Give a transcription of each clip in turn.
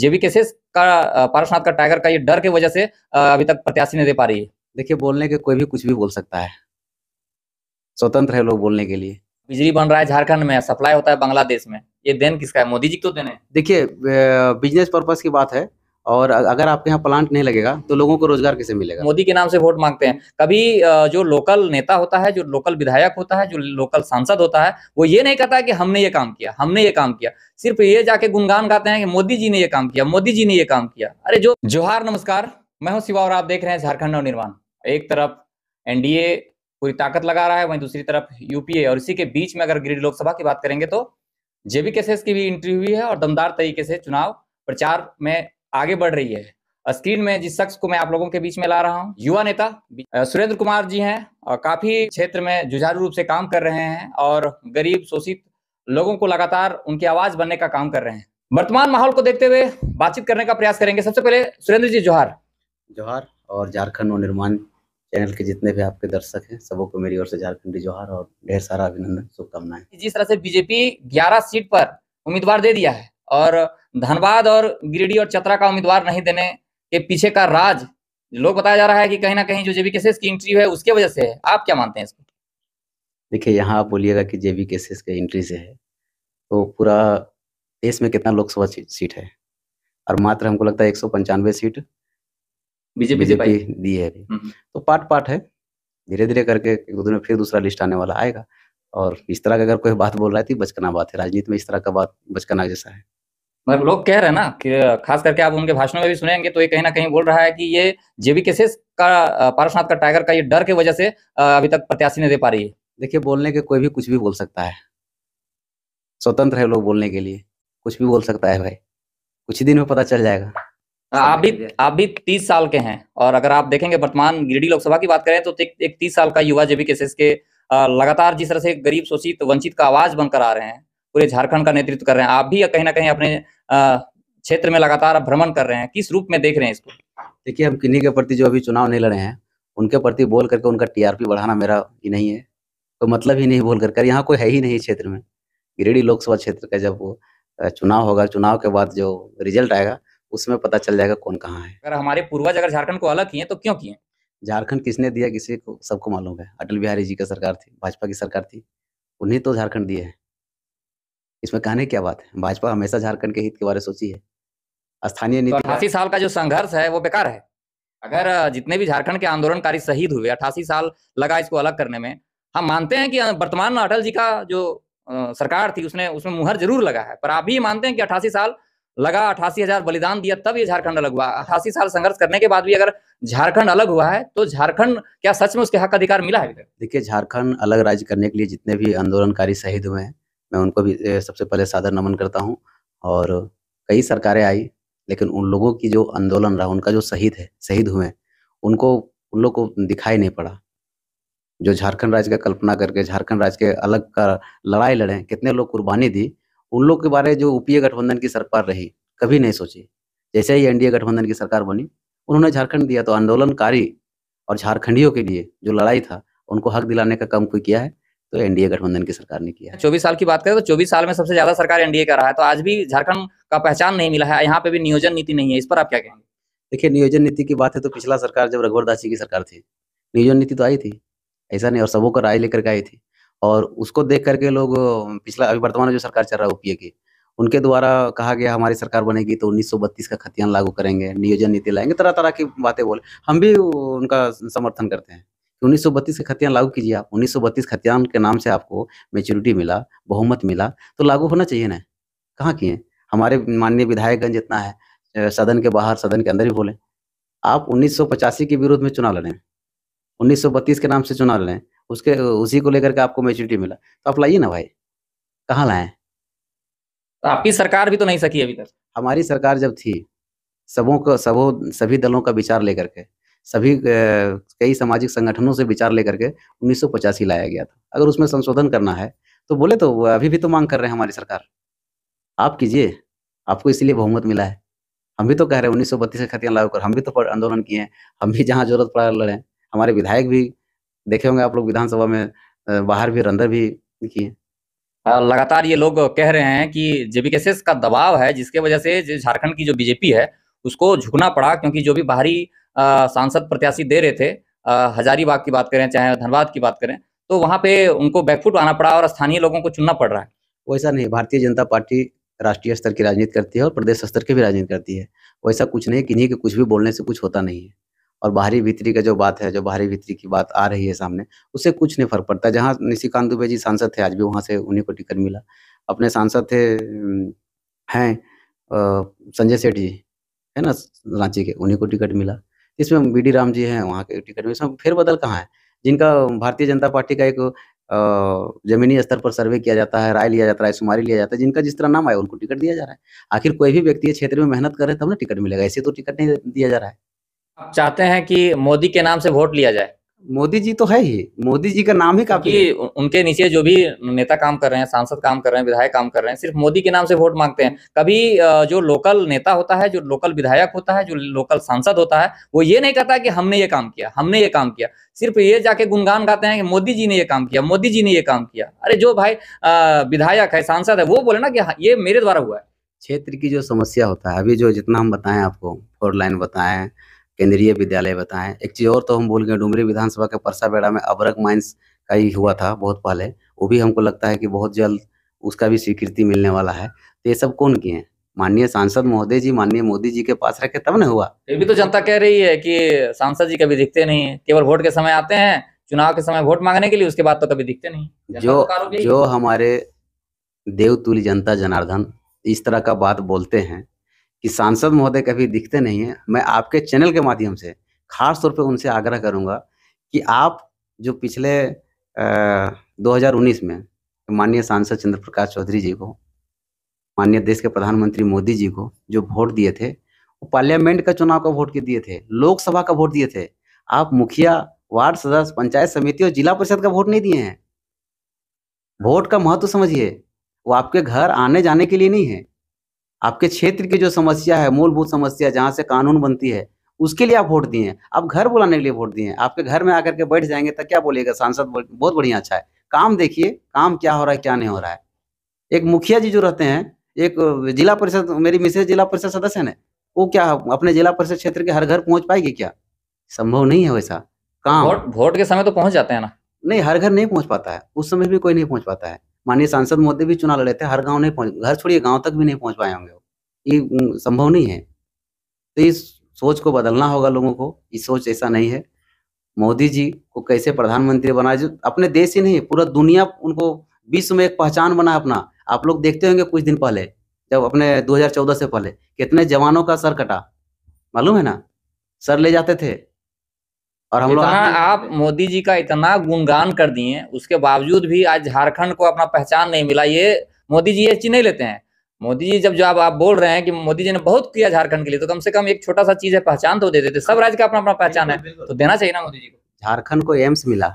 जेबी cases का पारसनाथ का tiger का ये डर के वजह से अभी तक प्रत्याशी नहीं दे पा रही है देखिए बोलने के कोई भी कुछ भी बोल सकता है स्वतंत्र है लोग बोलने के लिए बिजली बन रहा है झारखंड में सप्लाई होता है बांग्लादेश में ये देन किसका है मोदी जी तो देने देखिए बिजनेस पर्पज की बात है और अगर आपके यहाँ प्लांट नहीं लगेगा तो लोगों को रोजगार कैसे मिलेगा मोदी के नाम से वोट मांगते हैं कभी जो लोकल नेता होता है जो लोकल विधायक होता है जो लोकल सांसद होता है वो ये नहीं कहता कि हमने ये काम किया हमने ये काम किया सिर्फ ये जाके गुणगान गाते हैं कि मोदी जी ने ये काम किया मोदी जी ने ये काम किया अरे जो जोहार नमस्कार मैं हूँ शिवा और आप देख रहे हैं झारखंड नव निर्माण एक तरफ एनडीए पूरी ताकत लगा रहा है वहीं दूसरी तरफ यूपीए और इसी के बीच में अगर गिरिडीह लोकसभा की बात करेंगे तो जेबी केसेस की भी इंट्री हुई है और दमदार तरीके से चुनाव प्रचार में आगे बढ़ रही है स्क्रीन में जिस शख्स को मैं आप लोगों के बीच में ला रहा हूँ युवा नेता सुरेंद्र कुमार जी हैं काफी क्षेत्र में जुझारू रूप से काम कर रहे हैं और गरीब शोषित लोगों को लगातार उनकी आवाज बनने का काम कर रहे हैं वर्तमान माहौल को देखते हुए बातचीत करने का प्रयास करेंगे सबसे पहले सुरेंद्र जी जोहार जोहार और झारखंड और निर्माण चैनल के जितने भी आपके दर्शक हैं सबों को मेरी ओर से झारखंड जोहार और ढेर सारा अभिनंदन शुभकामनाएं जिस तरह से बीजेपी 11 सीट पर उम्मीदवार दे दिया है और धनबाद और गिरिडीह और चतरा का उम्मीदवार नहीं देने के पीछे का राज लोग बताया जा रहा है कि कहीं ना कहीं जो जेबी केसेस की इंट्री है उसके वजह से है आप क्या मानते हैं इसको देखिए यहाँ आप बोलिएगा कि जेबी केसेस के एंट्री से है तो पूरा देश में कितना लोकसभा सीट है और मात्र हमको लगता है एक सौ पंचानवे सीट बीजेपी दी है हम्म, हम्म। तो पार्ट पार्ट है धीरे धीरे करके एक दो दिन में फिर दूसरा लिस्ट आने वाला आएगा और इस तरह का अगर कोई बात बोल रहा है तो बचकना बात है राजनीति में इस तरह का बात बचकना जैसा है मतलब लोग कह रहे हैं ना कि खास करके आप उनके भाषणों में भी सुनेंगे तो ये कहीं ना कहीं बोल रहा है कि ये जेबी केसेस का पारसनाथ का टाइगर का ये डर के वजह से अभी तक प्रत्याशी नहीं दे पा रही है देखिए बोलने के कोई भी कुछ भी बोल सकता है स्वतंत्र है लोग बोलने के लिए कुछ भी बोल सकता है भाई कुछ ही दिन में पता चल जाएगा हाँ, आप भी आप भी तीस साल के हैं और अगर आप देखेंगे वर्तमान गिरिडीह लोकसभा की बात करें तो एक तीस साल का युवा जेबी केसेस के लगातार जिस तरह से गरीब शोषित वंचित का आवाज बनकर आ रहे हैं पूरे झारखंड का नेतृत्व कर रहे हैं आप भी कहीं ना कहीं अपने क्षेत्र में लगातार भ्रमण कर रहे हैं किस रूप में देख रहे हैं इसको देखिए हम किन्हीं के प्रति जो अभी चुनाव नहीं लड़े हैं उनके प्रति बोल करके उनका टीआरपी बढ़ाना मेरा ही नहीं है तो मतलब ही नहीं बोल करके यहाँ कोई है ही नहीं क्षेत्र में गिरिडीह लोकसभा क्षेत्र का जब चुनाव होगा चुनाव के बाद जो रिजल्ट आएगा उसमें पता चल जाएगा कौन कहाँ है अगर हमारे पूर्वज अगर झारखंड को अलग किए तो क्यों किए झारखंड किसने दिया किसी को सबको मालूम है अटल बिहारी जी का सरकार थी भाजपा की सरकार थी उन्हें तो झारखंड दिए है इसमें कहने क्या बात है भाजपा हमेशा झारखंड के हित के बारे सोची है स्थानीय नीति अठासी तो साल का जो संघर्ष है वो बेकार है अगर हाँ। जितने भी झारखंड के आंदोलनकारी शहीद हुए अठासी साल लगा इसको अलग करने में हम मानते हैं कि वर्तमान अटल जी का जो सरकार थी उसने उसमें मुहर जरूर लगा है पर आप भी मानते हैं कि अठासी साल लगा अठासी हजार बलिदान दिया तब ये झारखंड अलग हुआ अठासी साल संघर्ष करने के बाद भी अगर झारखंड अलग हुआ है तो झारखंड क्या सच में उसके हक अधिकार मिला है देखिए झारखंड अलग राज्य करने के लिए जितने भी आंदोलनकारी शहीद हुए हैं मैं उनको भी सबसे पहले सादर नमन करता हूँ और कई सरकारें आई लेकिन उन लोगों की जो आंदोलन रहा उनका जो शहीद है शहीद हुए उनको उन लोग को दिखाई नहीं पड़ा जो झारखंड राज्य का कल्पना करके झारखंड राज्य के अलग का लड़ाई लड़े कितने लोग कुर्बानी दी उन लोग के बारे जो यूपीए गठबंधन की सरकार रही कभी नहीं सोची जैसे ही एनडीए गठबंधन की सरकार बनी उन्होंने झारखंड दिया तो आंदोलनकारी और झारखंडियों के लिए जो लड़ाई था उनको हक दिलाने का काम कोई किया है तो एनडीए गठबंधन की सरकार ने किया चौबीस साल की बात करें तो चौबीस साल में सबसे ज्यादा सरकार एनडीए का रहा है तो आज भी झारखंड का पहचान नहीं मिला है यहाँ पे भी नियोजन नीति नहीं है इस पर आप क्या कहेंगे देखिए नियोजन नीति की बात है तो पिछला सरकार जब रघुवर दास जी की सरकार थी नियोजन नीति तो आई थी ऐसा नहीं और सबों को राय लेकर के आई थी और उसको देख करके लोग पिछला अभी वर्तमान जो सरकार चल रहा है ओपीए की उनके द्वारा कहा गया हमारी सरकार बनेगी तो 1932 का खतियान लागू करेंगे नियोजन नीति लाएंगे तरह तरह की बातें बोले हम भी उनका समर्थन करते हैं कि उन्नीस सौ बत्तीस खतियान लागू कीजिए आप उन्नीस सौ बत्तीस खतियान के नाम से आपको मेच्योरिटी मिला बहुमत मिला तो लागू होना चाहिए ना कहाँ किए हमारे माननीय विधायकगंज जितना है सदन के बाहर सदन के अंदर ही बोले आप उन्नीस के विरोध में चुनाव लड़े उन्नीस के नाम से चुनाव लड़े उसके उसी को लेकर के आपको मेच्योरिटी मिला तो आप लाइए ना भाई कहाँ लाए तो आपकी सरकार भी तो नहीं सकी अभी तक हमारी सरकार जब थी सबों का सबों सभी दलों का विचार लेकर के सभी कई सामाजिक संगठनों से विचार लेकर के उन्नीस लाया गया था अगर उसमें संशोधन करना है तो बोले तो अभी भी तो मांग कर रहे हैं हमारी सरकार आप कीजिए आपको इसलिए बहुमत मिला है हम भी तो कह रहे हैं उन्नीस सौ बत्तीस खतियाँ लागू कर हम भी तो आंदोलन किए हैं हम भी जहाँ जरूरत पड़ा लड़े हमारे विधायक भी देखे होंगे आप लोग विधानसभा में बाहर भी अंदर भी किए लगातार ये लोग कह रहे हैं कि जेबीकेसएस का दबाव है जिसके वजह से झारखंड की जो बीजेपी है उसको झुकना पड़ा क्योंकि जो भी बाहरी सांसद प्रत्याशी दे रहे थे हजारीबाग की बात करें चाहे धनबाद की बात करें तो वहाँ पे उनको बैकफुट आना पड़ा और स्थानीय लोगों को चुनना पड़ रहा है वैसा नहीं भारतीय जनता पार्टी राष्ट्रीय स्तर की राजनीति करती है और प्रदेश स्तर की भी राजनीति करती है वैसा कुछ नहीं किन्हीं के कुछ भी बोलने से कुछ होता नहीं है और बाहरी भीतरी का जो बात है जो बाहरी भीतरी की बात आ रही है सामने उससे कुछ नहीं फर्क पड़ता जहाँ निशिकांत दुबे जी सांसद थे आज भी वहाँ से उन्हीं को टिकट मिला अपने सांसद थे हैं संजय सेठ जी है ना रांची के उन्हीं को टिकट मिला इसमें बी डी राम जी हैं वहाँ के टिकट में इसमें फिर बदल कहाँ है जिनका भारतीय जनता पार्टी का एक जमीनी स्तर पर सर्वे किया जाता है राय लिया जाता है शुमारी लिया जाता है जिनका जिस तरह नाम आया उनको टिकट दिया जा रहा है आखिर कोई भी व्यक्ति क्षेत्र में मेहनत करे तब ना टिकट मिलेगा ऐसे तो टिकट नहीं दिया जा रहा है आप चाहते हैं कि मोदी के नाम से वोट लिया जाए मोदी जी तो है ही मोदी जी का नाम ही काफी है। उनके नीचे जो भी नेता काम कर रहे हैं सांसद काम कर रहे हैं विधायक काम कर रहे हैं सिर्फ मोदी के नाम से वोट मांगते हैं कभी जो लोकल नेता होता है जो लोकल विधायक होता है जो लोकल सांसद होता है वो ये नहीं कहता कि हमने ये काम किया हमने ये काम किया सिर्फ ये जाके गुणगान गाते हैं कि मोदी जी ने ये काम किया मोदी जी ने ये काम किया अरे जो भाई विधायक है सांसद है वो बोले ना कि हाँ, ये मेरे द्वारा हुआ है क्षेत्र की जो समस्या होता है अभी जो जितना हम बताएं आपको फोर लाइन बताएं केंद्रीय विद्यालय बताएं एक चीज़ और तो हम बोल गए डुमरी विधानसभा के परसा बेड़ा में अबरक माइंस का ही हुआ था बहुत पहले वो भी हमको लगता है कि बहुत जल्द उसका भी स्वीकृति मिलने वाला है तो ये सब कौन किए हैं माननीय सांसद महोदय जी माननीय मोदी जी के पास रखे तब न हुआ ये भी तो जनता कह रही है कि सांसद जी कभी दिखते नहीं है केवल वोट के समय आते हैं चुनाव के समय वोट मांगने के लिए उसके बाद तो कभी दिखते नहीं जो तो जो हमारे देवतुल जनता जनार्दन इस तरह का बात बोलते हैं कि सांसद महोदय कभी दिखते नहीं है मैं आपके चैनल के माध्यम से खास तौर पे उनसे आग्रह करूंगा कि आप जो पिछले आ, 2019 में माननीय सांसद चंद्र प्रकाश चौधरी जी को माननीय देश के प्रधानमंत्री मोदी जी को जो वोट दिए थे वो पार्लियामेंट का चुनाव का वोट के दिए थे लोकसभा का वोट दिए थे आप मुखिया वार्ड सदस्य पंचायत समिति और जिला परिषद का वोट नहीं दिए हैं वोट का महत्व समझिए वो आपके घर आने जाने के लिए नहीं है आपके क्षेत्र की जो समस्या है मूलभूत समस्या जहाँ से कानून बनती है उसके लिए आप वोट दिए आप घर बुलाने के लिए वोट दिए आपके घर में आकर के बैठ जाएंगे तो क्या बोलेगा सांसद बहुत बढ़िया अच्छा है काम देखिए काम क्या हो रहा है क्या नहीं हो रहा है एक मुखिया जी जो रहते हैं एक जिला परिषद मेरी मिसेज जिला परिषद सदस्य है वो क्या अपने जिला परिषद क्षेत्र के हर घर पहुंच पाएगी क्या संभव नहीं है वैसा काम वोट वोट के समय तो पहुंच जाते हैं ना नहीं हर घर नहीं पहुंच पाता है उस समय भी कोई नहीं पहुंच पाता है माननीय सांसद महोदय भी चुनाव लड़े थे हर गांव नहीं पहुंच घर छोड़िए गांव तक भी नहीं पहुंच पाए होंगे ये संभव नहीं है तो इस सोच को बदलना होगा लोगों को ये सोच ऐसा नहीं है मोदी जी को कैसे प्रधानमंत्री बनाए अपने देश ही नहीं पूरा दुनिया उनको विश्व में एक पहचान बना अपना आप लोग देखते होंगे कुछ दिन पहले जब अपने 2014 से पहले कितने जवानों का सर कटा मालूम है ना सर ले जाते थे और हम लोग तो हाँ, आप मोदी जी का इतना गुणगान कर दिए उसके बावजूद भी आज झारखंड को अपना पहचान नहीं मिला ये मोदी जी ये चीज नहीं लेते हैं मोदी जी जब जो आप बोल रहे हैं कि मोदी जी ने बहुत किया झारखंड के लिए तो कम से कम एक छोटा सा चीज है पहचान तो दे देते सब राज्य का अपना अपना पहचान है तो देना चाहिए ना मोदी जी को झारखंड को एम्स मिला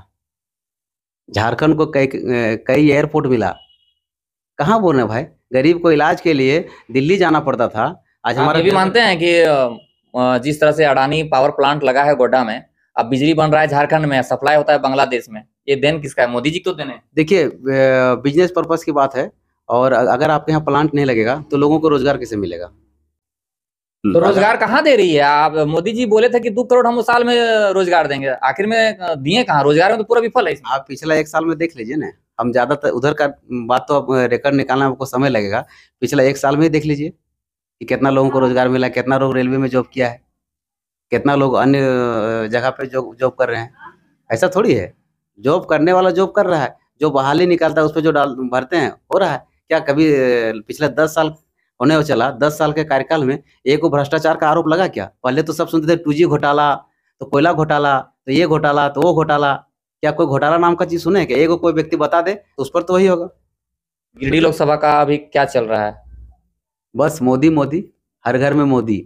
झारखंड को कई कई एयरपोर्ट मिला कहाँ बोल रहे भाई गरीब को इलाज के लिए दिल्ली जाना पड़ता था आज हमारे भी मानते हैं कि जिस तरह से अडानी पावर प्लांट लगा है गोड्डा में अब बिजली बन रहा है झारखंड में सप्लाई होता है बांग्लादेश में ये देन किसका है मोदी जी देन देने देखिए बिजनेस पर्पज की बात है और अगर आपके यहाँ प्लांट नहीं लगेगा तो लोगों को रोजगार कैसे मिलेगा हम्म। तो रोजगार कहाँ दे रही है आप मोदी जी बोले थे कि दो करोड़ हम साल में रोजगार देंगे आखिर में दिए कहाँ रोजगार में तो पूरा विफल है आप पिछला एक साल में देख लीजिए ना हम ज्यादातर उधर का बात तो आप रिकॉर्ड निकालना आपको समय लगेगा पिछला एक साल में ही देख लीजिए कि कितना लोगों को रोजगार मिला कितना लोग रेलवे में जॉब किया है कितना लोग अन्य जगह पे जॉब जॉब कर रहे हैं ऐसा थोड़ी है जॉब करने वाला जॉब कर रहा है जो बहाली निकालता है उस पर जो डाल भरते हैं हो रहा है क्या कभी पिछले दस साल होने चला दस साल के कार्यकाल में एक को भ्रष्टाचार का आरोप लगा क्या पहले तो सब सुनते थे टू घोटाला तो कोयला घोटाला तो ये घोटाला तो वो घोटाला क्या कोई घोटाला नाम का चीज सुने है क्या एक कोई व्यक्ति बता दे तो उस पर तो वही होगा गिरडी लोकसभा का अभी क्या चल रहा है बस मोदी मोदी हर घर में मोदी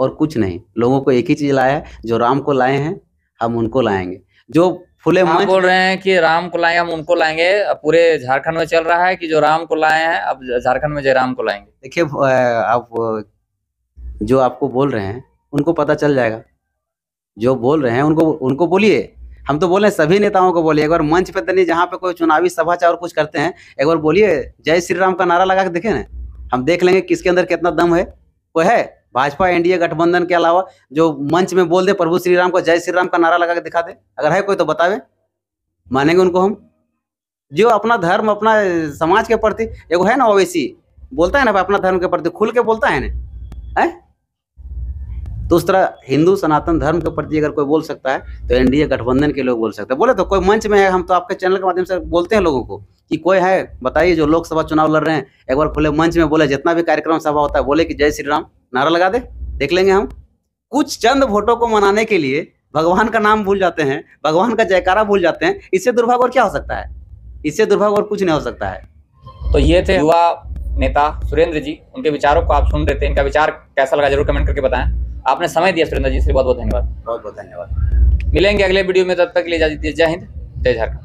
और कुछ नहीं लोगों को एक ही चीज लाया है जो राम को लाए हैं हम उनको लाएंगे जो फुले मंच बोल रहे हैं कि राम को लाएंगे हम उनको लाएंगे पूरे झारखंड में चल रहा है कि जो राम को लाए हैं अब झारखंड में जय राम को लाएंगे देखिए आप जो आपको बोल रहे हैं उनको पता चल जाएगा जो बोल रहे हैं उनको उनको बोलिए हम तो बोले सभी नेताओं को बोलिए एक बार मंच पे तो नहीं जहाँ पे कोई चुनावी सभा चाहे और कुछ करते हैं एक बार बोलिए जय श्री राम का नारा लगा के देखे ना हम देख लेंगे किसके अंदर कितना दम है वो है भाजपा एनडीए गठबंधन के अलावा जो मंच में बोल दे प्रभु श्री राम को जय श्री राम का नारा लगा के दिखा दे अगर है कोई तो बतावे मानेंगे उनको हम जो अपना धर्म अपना समाज के प्रति एगो है ना ओवैसी बोलता है ना अपना धर्म के प्रति खुल के बोलता है ना है तो उस तरह हिंदू सनातन धर्म के प्रति अगर कोई बोल सकता है तो एनडीए गठबंधन के लोग बोल सकते हैं बोले तो कोई मंच में है हम तो आपके चैनल के माध्यम से बोलते हैं लोगों को कि कोई है बताइए जो लोकसभा चुनाव लड़ रहे हैं एक बार खुले मंच में बोले जितना भी कार्यक्रम सभा होता है बोले कि जय श्री राम नारा लगा दे देख लेंगे हम कुछ चंद वोटों को मनाने के लिए भगवान का नाम भूल जाते हैं भगवान का जयकारा भूल जाते हैं इससे दुर्भाग्य और क्या हो सकता है इससे दुर्भाग्य और कुछ नहीं हो सकता है तो ये थे युवा नेता सुरेंद्र जी उनके विचारों को आप सुन रहे थे इनका विचार कैसा लगा जरूर कमेंट करके बताएं आपने समय दिया सुरेंद्र जी से बहुत बहुत धन्यवाद बहुत बहुत धन्यवाद मिलेंगे अगले वीडियो में तब तक ले जाए जय हिंद जय झारखंड